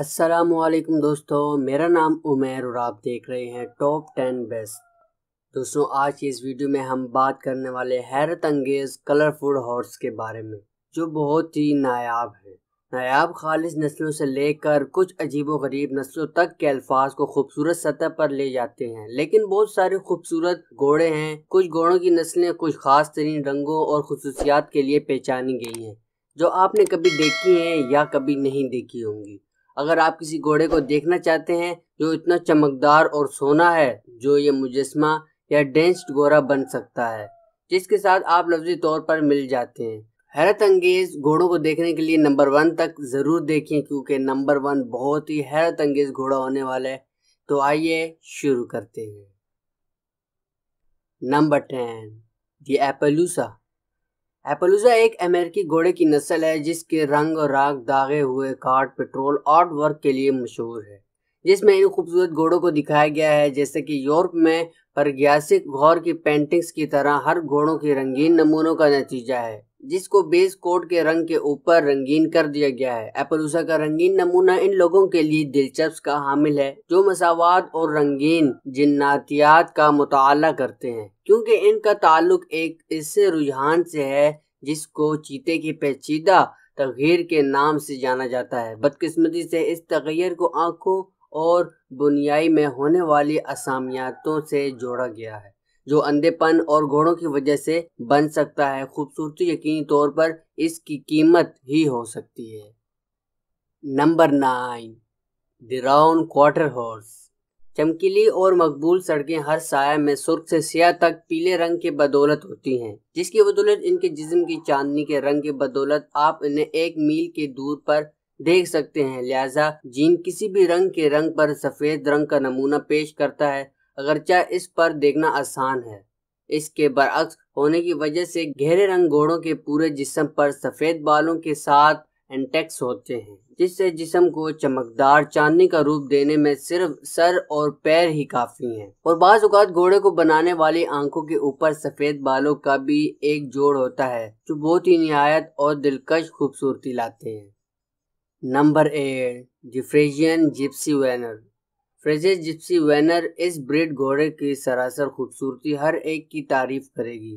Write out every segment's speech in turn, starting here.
असलकम दोस्तों मेरा नाम उमेर और आप देख रहे हैं टॉप टेन बेस्ट दोस्तों आज की इस वीडियो में हम बात करने वाले हैरत अंगेज़ कलरफुल हॉर्स के बारे में जो बहुत ही नायाब है नायाब खालिश नस्लों से लेकर कुछ अजीब गरीब नस्लों तक के अल्फाज को खूबसूरत सतह पर ले जाते हैं लेकिन बहुत सारे खूबसूरत घोड़े हैं कुछ घोड़ों की नस्लें कुछ खास तरीन रंगों और खसूसियात के लिए पहचानी गई हैं जो आपने कभी देखी हैं या कभी नहीं देखी होंगी अगर आप किसी घोड़े को देखना चाहते हैं जो इतना चमकदार और सोना है जो ये मुजस्मा या डेंस्ड घोड़ा बन सकता है जिसके साथ आप लफ्जी तौर पर मिल जाते हैं हैरत अंगेज घोड़ों को देखने के लिए नंबर वन तक ज़रूर देखें क्योंकि नंबर वन बहुत ही हैरत अंगेज घोड़ा होने वाला है तो आइए शुरू करते हैं नंबर टेन दी एपलूसा एपोलूजा एक अमेरिकी घोड़े की नस्ल है जिसके रंग और राग दागे हुए काट पेट्रोल आर्ट वर्क के लिए मशहूर है जिसमें इन खूबसूरत घोड़ों को दिखाया गया है जैसे कि यूरोप में प्रग्यासिक घोर की पेंटिंग्स की तरह हर घोड़ों के रंगीन नमूनों का नतीजा है जिसको बेस कोड के रंग के ऊपर रंगीन कर दिया गया है एपलूसा का रंगीन नमूना इन लोगों के लिए दिलचस्प का हामिल है जो मसावाद और रंगीन जिन्नातियात का मुताल करते हैं क्योंकि इनका ताल्लुक एक ऐसे रुझान से है जिसको चीते की पेचीदा तगीर के नाम से जाना जाता है बदकिस्मती से इस तगैर को आंखों और बुनियाई में होने वाली असामियातों से जोड़ा गया है जो अंधेपन और घोड़ों की वजह से बन सकता है खूबसूरती यकीनी तौर पर इसकी कीमत ही हो सकती है नंबर नाइन डिराउन क्वार्टर हॉर्स चमकीली और मकबूल सड़कें हर साया में सुर्ख से सिया तक पीले रंग के बदौलत होती हैं जिसकी बदौलत इनके जिस्म की चांदनी के रंग के बदौलत आप इन्हें एक मील के दूर पर देख सकते हैं लिहाजा जीन किसी भी रंग के रंग पर सफ़ेद रंग का नमूना पेश करता है अगरचा इस पर देखना आसान है इसके बरअक्स होने की वजह से गहरे रंग घोड़ों के पूरे जिस्म पर सफ़ेद बालों के साथ एंटेक्स होते हैं जिससे जिस्म को चमकदार चांदनी का रूप देने में सिर्फ सर और पैर ही काफ़ी हैं और बाज़ अवत घोड़े को बनाने वाली आंखों के ऊपर सफ़ेद बालों का भी एक जोड़ होता है जो बहुत ही नहायत और दिलकश खूबसूरती लाते हैं नंबर एट जिफ्रेजियन जिप्सी वैनर फ्रेजेस जिप्सी वैनर इस ब्रेड घोड़े की सरासर खूबसूरती हर एक की तारीफ करेगी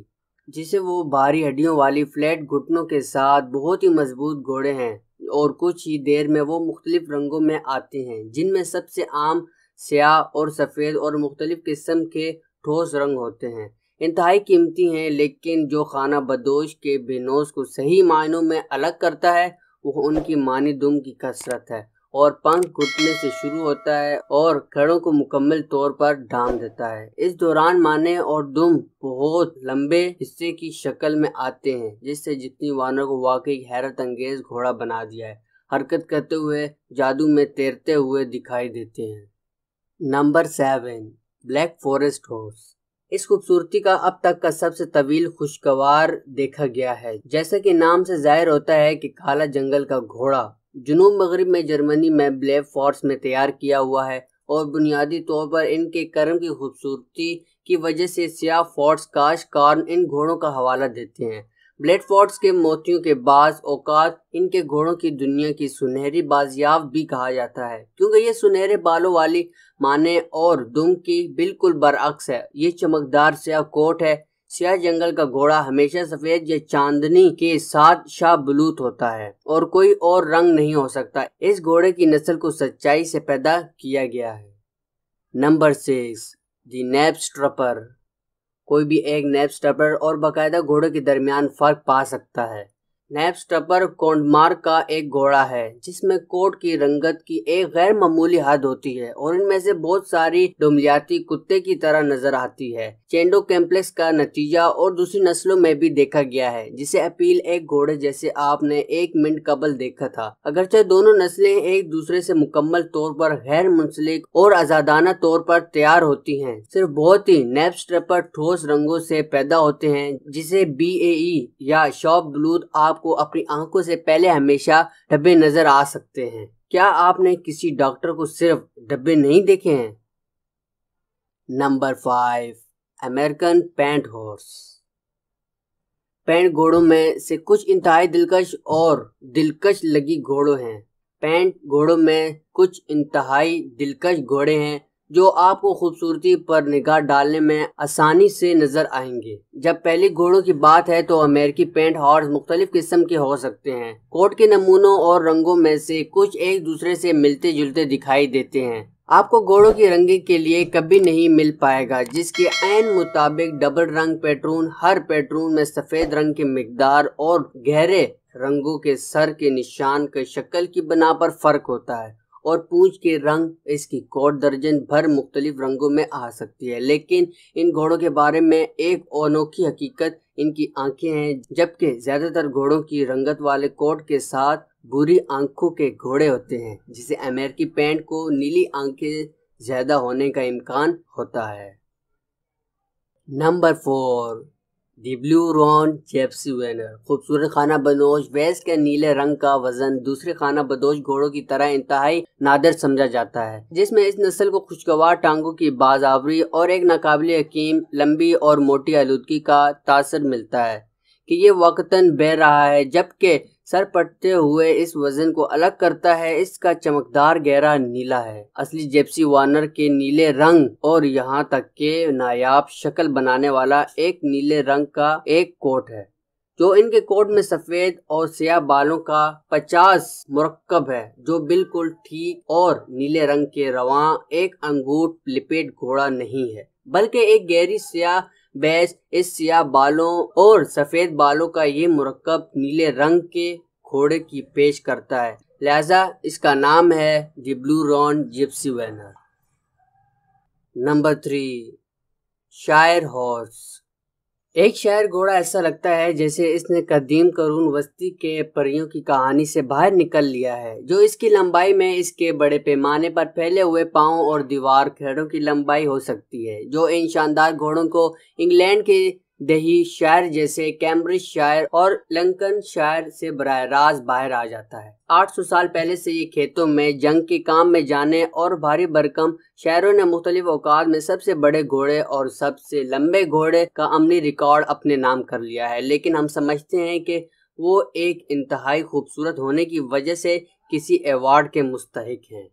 जिसे वो भारी हड्डियों वाली फ्लैट घुटनों के साथ बहुत ही मजबूत घोड़े हैं और कुछ ही देर में वो मुख्तलिफ रंगों में आते हैं जिनमें सबसे आम स्याह और सफ़ेद और मुख्तलिफ किस्म के ठोस रंग होते हैं इंतहाई कीमती हैं लेकिन जो खाना बदोश के बेनोस को सही मायनों में अलग करता है वह उनकी मानी दुम की कसरत है और पंख घुटने से शुरू होता है और खड़ों को मुकम्मल तौर पर ढाम देता है इस दौरान माने और दुम बहुत लंबे हिस्से की शक्ल में आते हैं जिससे जितनी वानों को वाकई हैरत अंगेज घोड़ा बना दिया है हरकत करते हुए जादू में तैरते हुए दिखाई देते हैं number seven black forest horse इस खूबसूरती का अब तक का सबसे तवील खुशगवार देखा गया है जैसा कि नाम से जाहिर होता है कि काला जंगल का घोड़ा जुनूब मगरब में जर्मनी में ब्लैक फोर्स में तैयार किया हुआ है और बुनियादी तौर पर इनके कर्म की खूबसूरती की वजह से सियाह फोर्ट्स काश कार्न इन घोड़ों का हवाला देते हैं ब्लेड फोर्ट्स के मोतियों के बाद औकात इनके घोड़ों की दुनिया की सुनहरी बाजियाब भी कहा जाता है क्योंकि ये सुनहरे बालों वाली माने और दुम की बिल्कुल बरअक्स है ये चमकदार सियाह कोट है सियाह जंगल का घोड़ा हमेशा सफेद या चांदनी के साथ शाह बलूत होता है और कोई और रंग नहीं हो सकता इस घोड़े की नस्ल को सच्चाई से पैदा किया गया है नंबर सिक्स दी स्ट्रपर कोई भी एक स्ट्रपर और बाकायदा घोड़े के दरमियान फर्क पा सकता है नैपस्टपर कोंडमार्क का एक घोड़ा है जिसमें कोट की रंगत की एक गैर मामूली हद होती है और इनमें से बहुत सारी डुमलियाती कुत्ते की तरह नजर आती है चेंडो कैम्प्लेक्स का नतीजा और दूसरी नस्लों में भी देखा गया है जिसे अपील एक घोड़े जैसे आपने एक मिनट कबल देखा था अगरचे दोनों नस्लें एक दूसरे से मुकम्मल तौर पर गैर मुंसलिक और आजादाना तौर पर तैयार होती है सिर्फ बहुत ही नैपस्टपर ठोस रंगों से पैदा होते हैं जिसे बी या शॉप ग्लूद आप आपको अपनी आंखों से पहले हमेशा डब्बे नजर आ सकते हैं क्या आपने किसी डॉक्टर को सिर्फ डब्बे नहीं देखे हैं number five American paint horse paint घोड़ों में से कुछ इंतहाई दिलकश और दिलकश लगी घोड़ों हैं पेंट घोड़ों में कुछ इंतहाई दिलकश घोड़े हैं जो आपको खूबसूरती पर निगाह डालने में आसानी से नजर आएंगे जब पहले घोड़ों की बात है तो अमेरिकी पेंट हॉर्स मुख्तलिफ किस्म के हो सकते हैं कोट के नमूनों और रंगों में से कुछ एक दूसरे से मिलते जुलते दिखाई देते हैं आपको घोड़ों की रंगी के लिए कभी नहीं मिल पाएगा जिसके ऐन मुताबिक डबल रंग पैटर्न हर पैटर्न में सफ़ेद रंग की मकदार और गहरे रंगों के सर के निशान के शक्ल की बना पर फर्क होता है और पूंछ के रंग इसकी कोट दर्जन भर मुख्तलिफ रंगों में आ सकती है लेकिन इन घोड़ों के बारे में एक अनोखी हकीकत इनकी आंखें हैं जबकि ज्यादातर घोड़ों की रंगत वाले कोट के साथ बुरी आंखों के घोड़े होते हैं जिसे अमेरिकी पेंट को नीली आंखें ज्यादा होने का इम्कान होता है नंबर फोर डिब्ल्यू रॉन खूबसूरत खाना बदोश वेस के नीले रंग का वजन दूसरे खाना बदोश घोड़ों की तरह इंतहाई नादर समझा जाता है जिसमें इस नस्ल को खुशगवार टांगों की बाजावरी और एक नाकबिल यकीम लंबी और मोटी आलूदगी का तासर मिलता है कि ये वक्ता बह रहा है जबकि सर पटते हुए इस वजन को अलग करता है इसका चमकदार गहरा नीला है असली जेप्सी वार्नर के नीले रंग और यहाँ तक के नायाब शक्ल बनाने वाला एक नीले रंग का एक कोट है जो इनके कोट में सफेद और सिया बालों का पचास मुरक्कब है जो बिल्कुल ठीक और नीले रंग के रवा एक अंगूठ लिपेट घोड़ा नहीं है बल्कि एक गहरी स्याह बैस इस सियाह बालों और सफेद बालों का ये मुरकब नीले रंग के घोड़े की पेश करता है लिहाजा इसका नाम है the blue roan gypsy vanner number three shire horse एक शायर घोड़ा ऐसा लगता है जैसे इसने कदीम करून वस्ती के परियों की कहानी से बाहर निकल लिया है जो इसकी लंबाई में इसके बड़े पैमाने पर फैले हुए पाँव और दीवार खेड़ों की लंबाई हो सकती है जो इन शानदार घोड़ों को इंग्लैंड के दही शायर जैसे कैम्ब्रिज शायर और लंकन शायर से बरह रास्त बाहर आ जाता है 800 साल पहले से ये खेतों में जंग के काम में जाने और भारी बरकम शायरों ने मुख्तलिफ अवकात में सबसे बड़े घोड़े और सबसे लंबे घोड़े का अमली रिकॉर्ड अपने नाम कर लिया है लेकिन हम समझते हैं कि वो एक इंतहाई खूबसूरत होने की वजह से किसी अवार्ड के मुस्तक हैं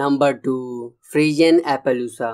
नंबर टू फ्रीजन एपलूसा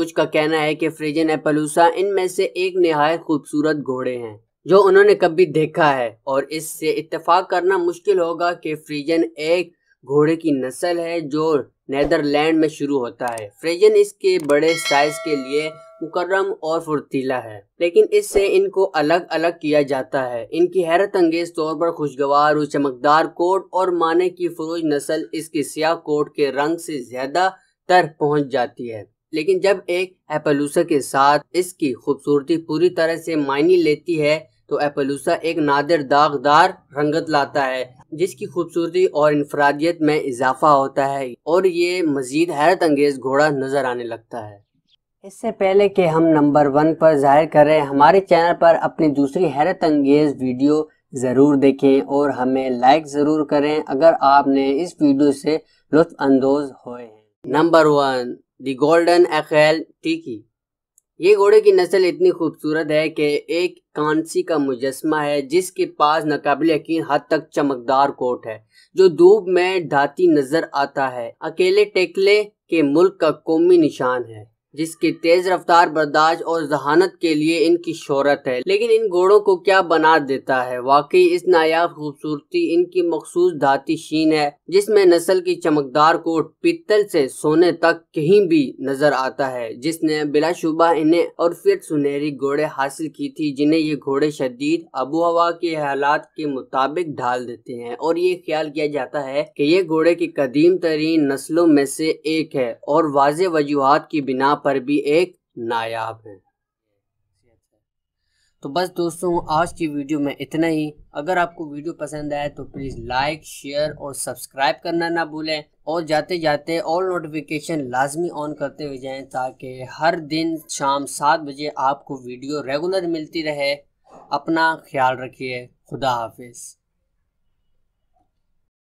कुछ का कहना है कि फ्रिजन एपलूसा इनमें से एक नहायत खूबसूरत घोड़े हैं जो उन्होंने कभी देखा है और इससे इतफाक करना मुश्किल होगा कि फ्रिजन एक घोड़े की नस्ल है जो नैदरलैंड में शुरू होता है फ्रिजन इसके बड़े साइज के लिए मुकर्रम और फुर्तीला है लेकिन इससे इनको अलग अलग किया जाता है इनकी हैरत अंगेज तौर पर खुशगवार और चमकदार कोट और माने की फरोज नस्ल इसकी सियाह कोट के रंग से ज्यादा तर पहुंच जाती है लेकिन जब एक एपलूसा के साथ इसकी खूबसूरती पूरी तरह से मायने लेती है तो एपलूसा एक नादिर दागदार रंगत लाता है जिसकी खूबसूरती और इनफरादियत में इजाफा होता है और ये मजीद हैरत अंगेज घोड़ा नजर आने लगता है इससे पहले कि हम नंबर वन पर जाहिर करें हमारे चैनल पर अपनी दूसरी हैरत अंगेज वीडियो ज़रूर देखें और हमें लाइक ज़रूर करें अगर आपने इस वीडियो से अंदोज होए हैं number one the golden Akhal Teke ये घोड़े की नस्ल इतनी खूबसूरत है कि एक कांसी का मुजस्मा है जिसके पास नाकबिल यकीन हद तक चमकदार कोट है जो धूप में ढाती नजर आता है अकेले टेकले के मुल्क का कौमी निशान है जिसकी तेज रफ्तार बर्दाश्त और जहानत के लिए इनकी शोहरत है लेकिन इन घोड़ों को क्या बना देता है वाकई इस नायाब खूबसूरती इनकी मखसूस धाती शीन है जिसमें नस्ल की चमकदार कोट पीतल से सोने तक कहीं भी नजर आता है जिसने बिलाशुबा इन्हें और फिर सुनहरी घोड़े हासिल की थी जिन्हें ये घोड़े शदीद आबो हवा के हालात के मुताबिक ढाल देते हैं और ये ख्याल किया जाता है की ये घोड़े की कदीम तरीन नस्लों में से एक है और वाज वजूहत की बिना पर भी एक नायाब है तो बस दोस्तों आज की वीडियो में इतना ही अगर आपको वीडियो पसंद आए तो प्लीज़ लाइक शेयर और सब्सक्राइब करना ना भूलें और जाते जाते ऑल नोटिफिकेशन लाजमी ऑन करते हुए जाएं ताकि हर दिन शाम सात बजे आपको वीडियो रेगुलर मिलती रहे अपना ख्याल रखिए खुदा हाफिज़